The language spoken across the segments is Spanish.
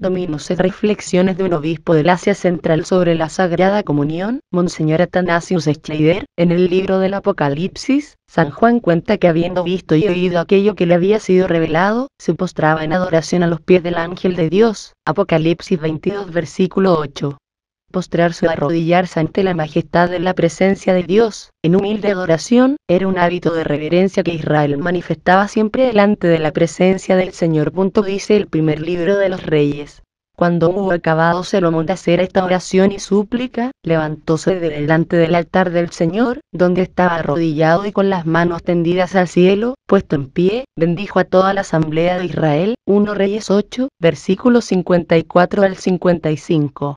Dominos es Reflexiones de un obispo del Asia Central sobre la Sagrada Comunión, Monseñor Atanasius Schneider, en el libro del Apocalipsis, San Juan cuenta que habiendo visto y oído aquello que le había sido revelado, se postraba en adoración a los pies del ángel de Dios. Apocalipsis 22 versículo 8. Postrarse o arrodillarse ante la majestad de la presencia de Dios, en humilde adoración, era un hábito de reverencia que Israel manifestaba siempre delante de la presencia del Señor. dice el primer libro de los Reyes. Cuando hubo acabado Salomón de hacer esta oración y súplica, levantóse de delante del altar del Señor, donde estaba arrodillado y con las manos tendidas al cielo, puesto en pie, bendijo a toda la asamblea de Israel. 1 Reyes 8, versículos 54 al 55.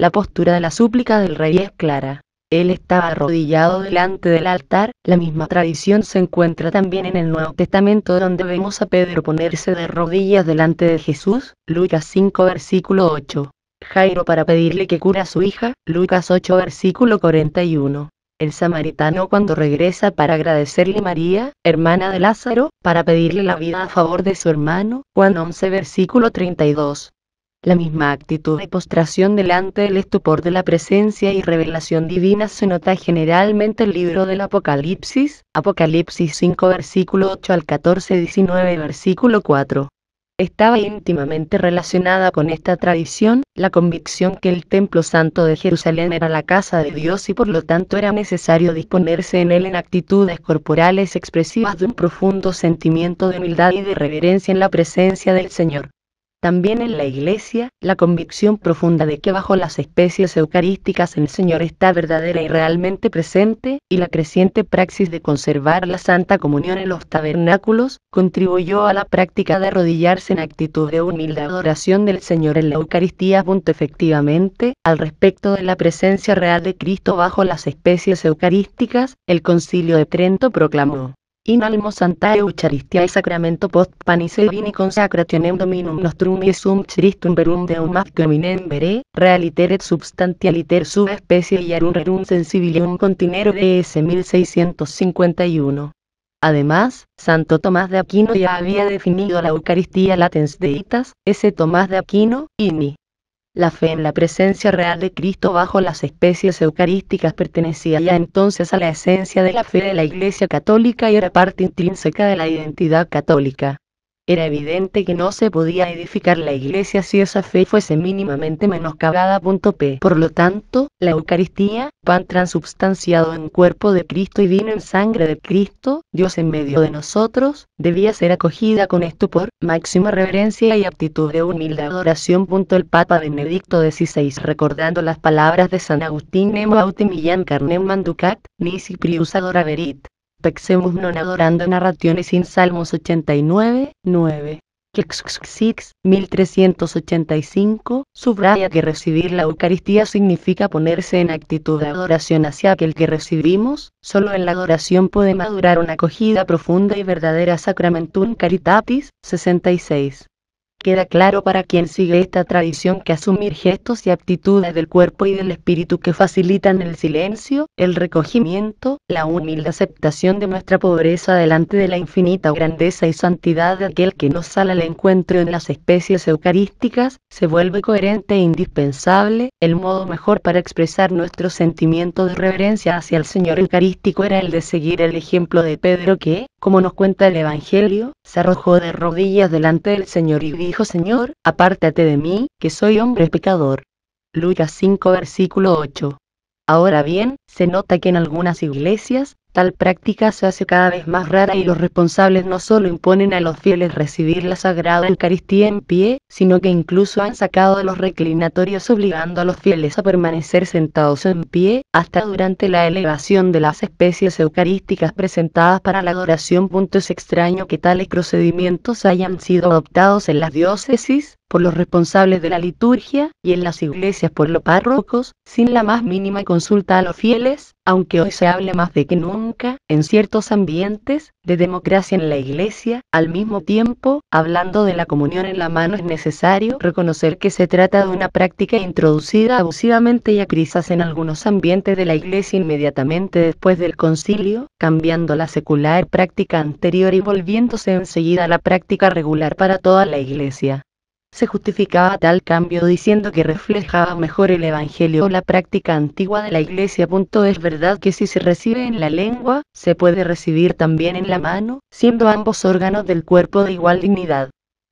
La postura de la súplica del rey es clara. Él estaba arrodillado delante del altar, la misma tradición se encuentra también en el Nuevo Testamento donde vemos a Pedro ponerse de rodillas delante de Jesús, Lucas 5 versículo 8. Jairo para pedirle que cure a su hija, Lucas 8 versículo 41. El samaritano cuando regresa para agradecerle a María, hermana de Lázaro, para pedirle la vida a favor de su hermano, Juan 11 versículo 32. La misma actitud de postración delante del estupor de la presencia y revelación divina se nota generalmente en el libro del Apocalipsis, Apocalipsis 5 versículo 8 al 14, 19 versículo 4. Estaba íntimamente relacionada con esta tradición, la convicción que el Templo Santo de Jerusalén era la casa de Dios y por lo tanto era necesario disponerse en él en actitudes corporales expresivas de un profundo sentimiento de humildad y de reverencia en la presencia del Señor. También en la Iglesia, la convicción profunda de que bajo las especies eucarísticas el Señor está verdadera y realmente presente, y la creciente praxis de conservar la Santa Comunión en los tabernáculos, contribuyó a la práctica de arrodillarse en actitud de humilde adoración del Señor en la Eucaristía. Efectivamente, al respecto de la presencia real de Cristo bajo las especies eucarísticas, el Concilio de Trento proclamó In almo santa Eucharistiae sacramento post et vini consacrationem dominum nostrum sum Christum verum deum ad geminem vere, realiter et substantialiter sub especie iarum rerum sensibilium continero s. 1651. Además, Santo Tomás de Aquino ya había definido la Eucaristía latens deitas, ese Tomás de Aquino, INI. La fe en la presencia real de Cristo bajo las especies eucarísticas pertenecía ya entonces a la esencia de la fe de la Iglesia Católica y era parte intrínseca de la identidad católica. Era evidente que no se podía edificar la iglesia si esa fe fuese mínimamente menoscabada. P. Por lo tanto, la Eucaristía, pan transubstanciado en cuerpo de Cristo y vino en sangre de Cristo, Dios en medio de nosotros, debía ser acogida con estupor, máxima reverencia y aptitud de humilde adoración. El Papa Benedicto XVI recordando las palabras de San Agustín Nemo autem carneum manducat, nisi prius adoraverit pexemus non adorando narraciones sin Salmos 89, 9. 1385 subraya que recibir la Eucaristía significa ponerse en actitud de adoración hacia aquel que recibimos, solo en la adoración puede madurar una acogida profunda y verdadera Sacramentum Caritatis 66 queda claro para quien sigue esta tradición que asumir gestos y aptitudes del cuerpo y del espíritu que facilitan el silencio, el recogimiento, la humilde aceptación de nuestra pobreza delante de la infinita grandeza y santidad de aquel que nos sale al encuentro en las especies eucarísticas, se vuelve coherente e indispensable. El modo mejor para expresar nuestro sentimiento de reverencia hacia el Señor Eucarístico era el de seguir el ejemplo de Pedro que, como nos cuenta el Evangelio, se arrojó de rodillas delante del Señor y dijo Señor, apártate de mí, que soy hombre pecador. Lucas 5 versículo 8. Ahora bien, se nota que en algunas iglesias, Tal práctica se hace cada vez más rara y los responsables no solo imponen a los fieles recibir la Sagrada Eucaristía en pie, sino que incluso han sacado de los reclinatorios obligando a los fieles a permanecer sentados en pie, hasta durante la elevación de las especies eucarísticas presentadas para la adoración. Es extraño que tales procedimientos hayan sido adoptados en las diócesis, por los responsables de la liturgia, y en las iglesias por los párrocos, sin la más mínima consulta a los fieles, aunque hoy se hable más de que nunca, en ciertos ambientes, de democracia en la iglesia, al mismo tiempo, hablando de la comunión en la mano es necesario reconocer que se trata de una práctica introducida abusivamente y a crisas en algunos ambientes de la iglesia inmediatamente después del concilio, cambiando la secular práctica anterior y volviéndose enseguida a la práctica regular para toda la iglesia se justificaba tal cambio diciendo que reflejaba mejor el Evangelio o la práctica antigua de la Iglesia. Es verdad que si se recibe en la lengua, se puede recibir también en la mano, siendo ambos órganos del cuerpo de igual dignidad.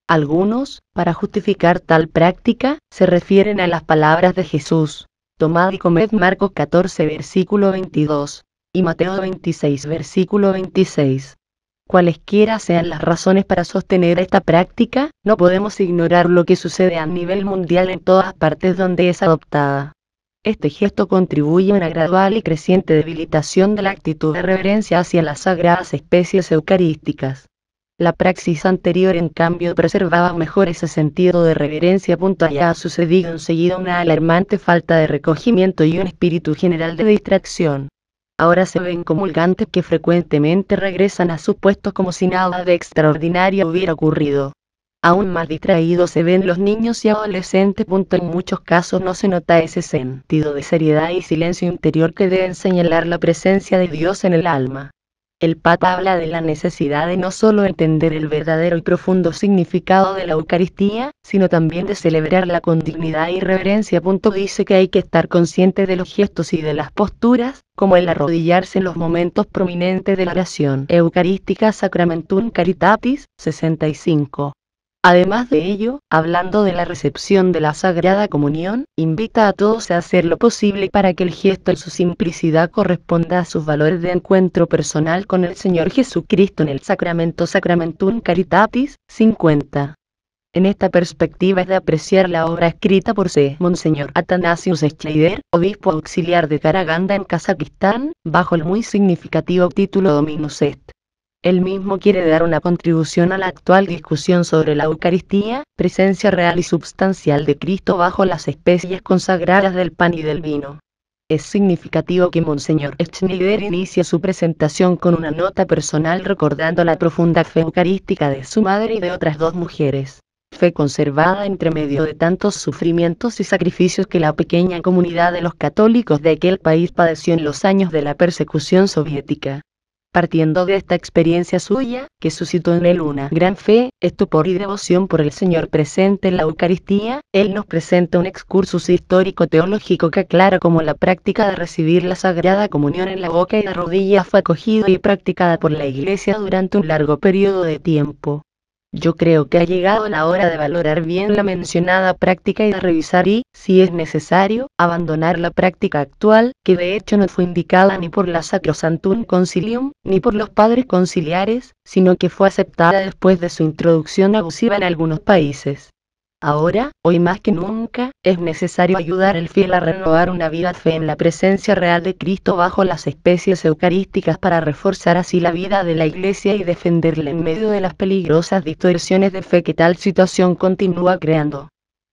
Algunos, para justificar tal práctica, se refieren a las palabras de Jesús. Tomad y comed Marcos 14 versículo 22 y Mateo 26 versículo 26. Cualesquiera sean las razones para sostener esta práctica, no podemos ignorar lo que sucede a nivel mundial en todas partes donde es adoptada. Este gesto contribuye a una gradual y creciente debilitación de la actitud de reverencia hacia las sagradas especies eucarísticas. La praxis anterior, en cambio, preservaba mejor ese sentido de reverencia. Allá ha sucedido enseguida una alarmante falta de recogimiento y un espíritu general de distracción ahora se ven comulgantes que frecuentemente regresan a sus puestos como si nada de extraordinario hubiera ocurrido. Aún más distraídos se ven los niños y adolescentes. En muchos casos no se nota ese sentido de seriedad y silencio interior que deben señalar la presencia de Dios en el alma. El Papa habla de la necesidad de no solo entender el verdadero y profundo significado de la Eucaristía, sino también de celebrarla con dignidad y reverencia. dice que hay que estar consciente de los gestos y de las posturas, como el arrodillarse en los momentos prominentes de la oración. Eucarística Sacramentum Caritatis 65. Además de ello, hablando de la recepción de la Sagrada Comunión, invita a todos a hacer lo posible para que el gesto en su simplicidad corresponda a sus valores de encuentro personal con el Señor Jesucristo en el Sacramento Sacramentum Caritatis 50. En esta perspectiva es de apreciar la obra escrita por C. Monseñor Atanasius Schneider, obispo auxiliar de Karaganda en Kazajistán, bajo el muy significativo título Dominus Est. Él mismo quiere dar una contribución a la actual discusión sobre la Eucaristía, presencia real y substancial de Cristo bajo las especies consagradas del pan y del vino. Es significativo que Monseñor Schneider inicie su presentación con una nota personal recordando la profunda fe eucarística de su madre y de otras dos mujeres. Fe conservada entre medio de tantos sufrimientos y sacrificios que la pequeña comunidad de los católicos de aquel país padeció en los años de la persecución soviética. Partiendo de esta experiencia suya, que suscitó en él una gran fe, estupor y devoción por el Señor presente en la Eucaristía, él nos presenta un excursus histórico-teológico que aclara cómo la práctica de recibir la Sagrada Comunión en la boca y la rodilla fue acogida y practicada por la Iglesia durante un largo periodo de tiempo. Yo creo que ha llegado la hora de valorar bien la mencionada práctica y de revisar y, si es necesario, abandonar la práctica actual, que de hecho no fue indicada ni por la Sacrosantum Concilium, ni por los padres conciliares, sino que fue aceptada después de su introducción abusiva en algunos países. Ahora, hoy más que nunca, es necesario ayudar al fiel a renovar una vida fe en la presencia real de Cristo bajo las especies eucarísticas para reforzar así la vida de la Iglesia y defenderla en medio de las peligrosas distorsiones de fe que tal situación continúa creando.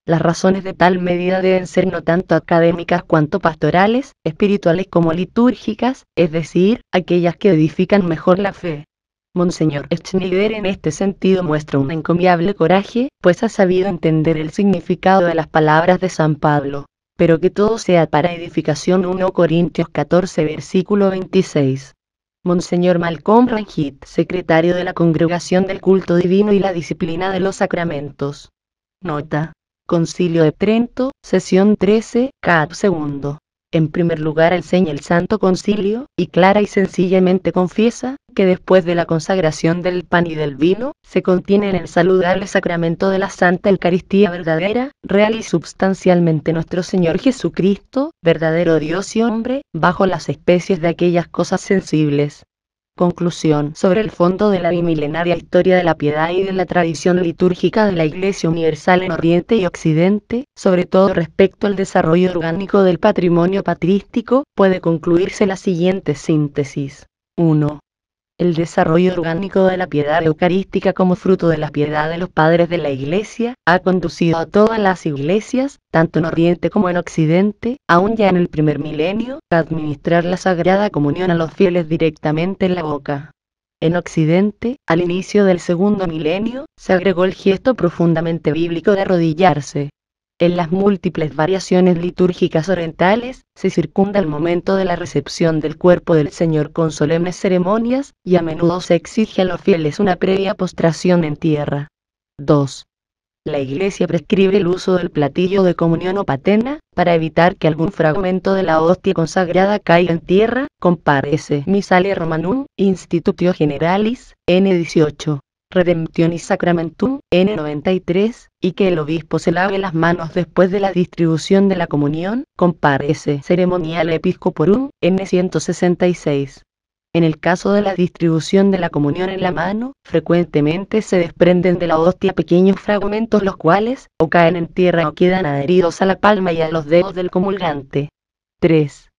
Las razones de tal medida deben ser no tanto académicas cuanto pastorales, espirituales como litúrgicas, es decir, aquellas que edifican mejor la fe. Monseñor Schneider en este sentido muestra un encomiable coraje, pues ha sabido entender el significado de las palabras de San Pablo, pero que todo sea para edificación 1 Corintios 14 versículo 26. Monseñor Malcolm Rangit, secretario de la Congregación del Culto Divino y la Disciplina de los Sacramentos. Nota. Concilio de Trento, sesión 13, cap segundo. En primer lugar enseña el Santo Concilio, y clara y sencillamente confiesa, que después de la consagración del pan y del vino, se contiene en el saludable sacramento de la Santa Eucaristía verdadera, real y substancialmente nuestro Señor Jesucristo, verdadero Dios y hombre, bajo las especies de aquellas cosas sensibles Conclusión sobre el fondo de la bimilenaria historia de la piedad y de la tradición litúrgica de la Iglesia Universal en Oriente y Occidente, sobre todo respecto al desarrollo orgánico del patrimonio patrístico, puede concluirse la siguiente síntesis. 1 el desarrollo orgánico de la piedad eucarística como fruto de la piedad de los padres de la Iglesia, ha conducido a todas las iglesias, tanto en Oriente como en Occidente, aún ya en el primer milenio, a administrar la Sagrada Comunión a los fieles directamente en la boca. En Occidente, al inicio del segundo milenio, se agregó el gesto profundamente bíblico de arrodillarse, en las múltiples variaciones litúrgicas orientales, se circunda el momento de la recepción del cuerpo del Señor con solemnes ceremonias, y a menudo se exige a los fieles una previa postración en tierra. 2. La Iglesia prescribe el uso del platillo de comunión o patena, para evitar que algún fragmento de la hostia consagrada caiga en tierra, comparece Misale Romanum, Institutio Generalis, N18 y Sacramentum, N93, y que el obispo se lave las manos después de la distribución de la comunión, comparece Ceremonial Episcoporum, N166. En el caso de la distribución de la comunión en la mano, frecuentemente se desprenden de la hostia pequeños fragmentos los cuales, o caen en tierra o quedan adheridos a la palma y a los dedos del comulgante. 3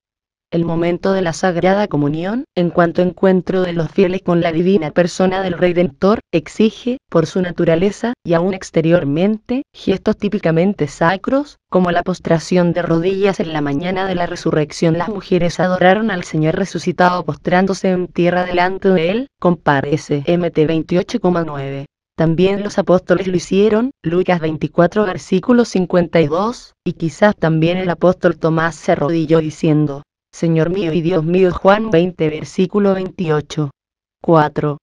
el momento de la Sagrada Comunión, en cuanto encuentro de los fieles con la divina persona del Redentor, exige, por su naturaleza, y aún exteriormente, gestos típicamente sacros, como la postración de rodillas en la mañana de la resurrección. Las mujeres adoraron al Señor resucitado postrándose en tierra delante de Él, comparece MT 28,9. También los apóstoles lo hicieron, Lucas 24 versículo 52, y quizás también el apóstol Tomás se arrodilló diciendo, Señor mío y Dios mío. Juan 20, versículo 28. 4.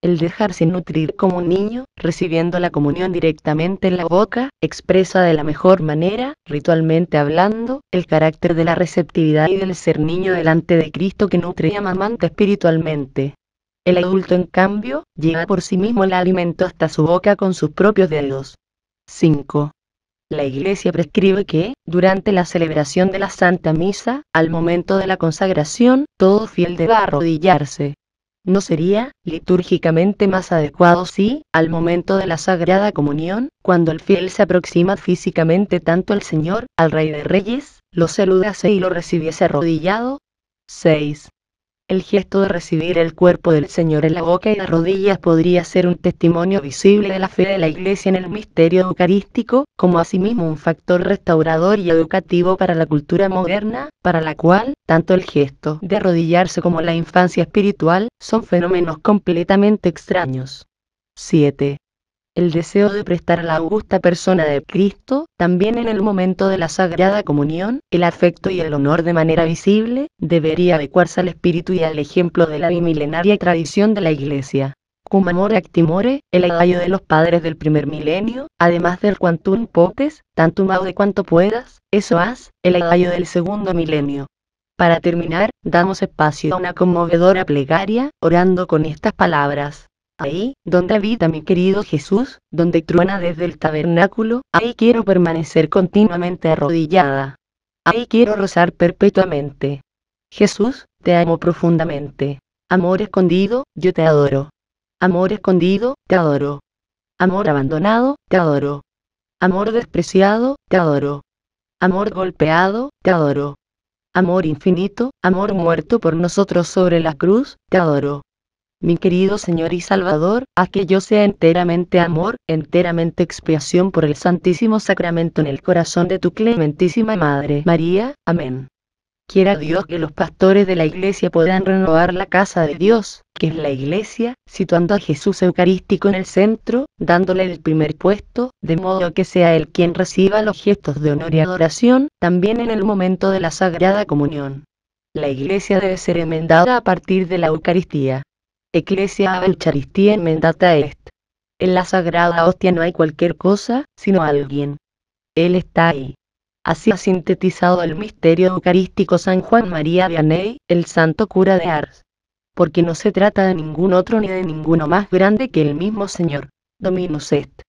El dejarse nutrir como un niño, recibiendo la comunión directamente en la boca, expresa de la mejor manera, ritualmente hablando, el carácter de la receptividad y del ser niño delante de Cristo que nutre y amamanta espiritualmente. El adulto, en cambio, lleva por sí mismo el alimento hasta su boca con sus propios dedos. 5. La Iglesia prescribe que, durante la celebración de la Santa Misa, al momento de la consagración, todo fiel deba arrodillarse. ¿No sería litúrgicamente más adecuado si, al momento de la Sagrada Comunión, cuando el fiel se aproxima físicamente tanto al Señor, al Rey de Reyes, lo saludase y lo recibiese arrodillado? 6. El gesto de recibir el cuerpo del Señor en la boca y las rodillas podría ser un testimonio visible de la fe de la Iglesia en el misterio eucarístico, como asimismo un factor restaurador y educativo para la cultura moderna, para la cual, tanto el gesto de arrodillarse como la infancia espiritual, son fenómenos completamente extraños. 7 el deseo de prestar a la augusta persona de Cristo, también en el momento de la Sagrada Comunión, el afecto y el honor de manera visible, debería adecuarse al espíritu y al ejemplo de la bimilenaria tradición de la Iglesia. Cum amore actimore, el adagio de los padres del primer milenio, además del quantum potes, tantum de cuanto puedas, eso haz, el adagio del segundo milenio. Para terminar, damos espacio a una conmovedora plegaria, orando con estas palabras. Ahí, donde habita mi querido Jesús, donde truena desde el tabernáculo, ahí quiero permanecer continuamente arrodillada. Ahí quiero rozar perpetuamente. Jesús, te amo profundamente. Amor escondido, yo te adoro. Amor escondido, te adoro. Amor abandonado, te adoro. Amor despreciado, te adoro. Amor golpeado, te adoro. Amor infinito, amor muerto por nosotros sobre la cruz, te adoro mi querido Señor y Salvador, a que yo sea enteramente amor, enteramente expiación por el Santísimo Sacramento en el corazón de tu clementísima Madre María. Amén. Quiera Dios que los pastores de la iglesia puedan renovar la casa de Dios, que es la iglesia, situando a Jesús Eucarístico en el centro, dándole el primer puesto, de modo que sea Él quien reciba los gestos de honor y adoración, también en el momento de la Sagrada Comunión. La iglesia debe ser enmendada a partir de la Eucaristía. Ecclesia Abel en Mendata Est. En la Sagrada Hostia no hay cualquier cosa, sino alguien. Él está ahí. Así ha sintetizado el misterio eucarístico San Juan María Vianney, el santo cura de Ars. Porque no se trata de ningún otro ni de ninguno más grande que el mismo Señor. Dominus est.